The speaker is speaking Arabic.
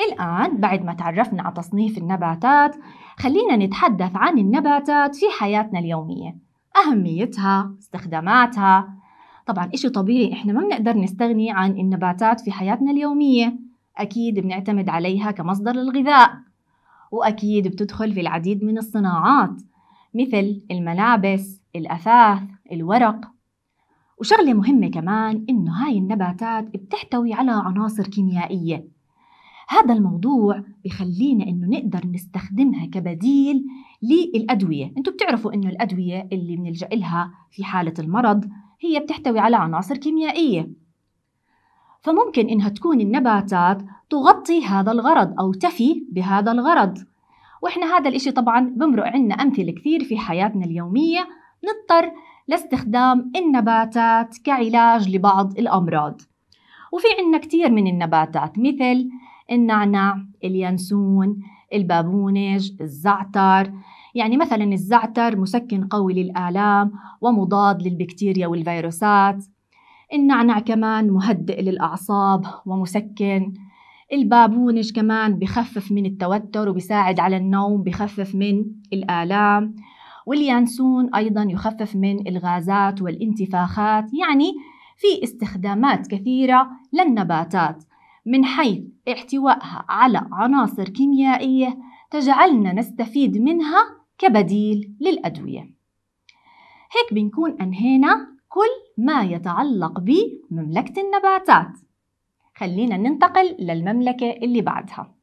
الآن بعد ما تعرفنا على تصنيف النباتات خلينا نتحدث عن النباتات في حياتنا اليومية أهميتها استخداماتها طبعا إشي طبيعي إحنا ما بنقدر نستغني عن النباتات في حياتنا اليومية أكيد بنعتمد عليها كمصدر للغذاء وأكيد بتدخل في العديد من الصناعات مثل الملابس الأثاث الورق وشغلة مهمة كمان إنه هاي النباتات بتحتوي على عناصر كيميائية هذا الموضوع بخلينا انه نقدر نستخدمها كبديل للادويه انتم بتعرفوا انه الادويه اللي بنلجا لها في حاله المرض هي بتحتوي على عناصر كيميائيه فممكن انها تكون النباتات تغطي هذا الغرض او تفي بهذا الغرض واحنا هذا الاشي طبعا بمرق عنا امثله كثير في حياتنا اليوميه نضطر لاستخدام النباتات كعلاج لبعض الامراض وفي عنا كثير من النباتات مثل النعنع اليانسون البابونج الزعتر يعني مثلا الزعتر مسكن قوي للآلام ومضاد للبكتيريا والفيروسات النعنع كمان مهدئ للأعصاب ومسكن البابونج كمان بخفف من التوتر وبساعد على النوم بخفف من الآلام واليانسون أيضا يخفف من الغازات والانتفاخات يعني في استخدامات كثيرة للنباتات من حيث احتوائها على عناصر كيميائية تجعلنا نستفيد منها كبديل للأدوية هيك بنكون أنهينا كل ما يتعلق بمملكة النباتات خلينا ننتقل للمملكة اللي بعدها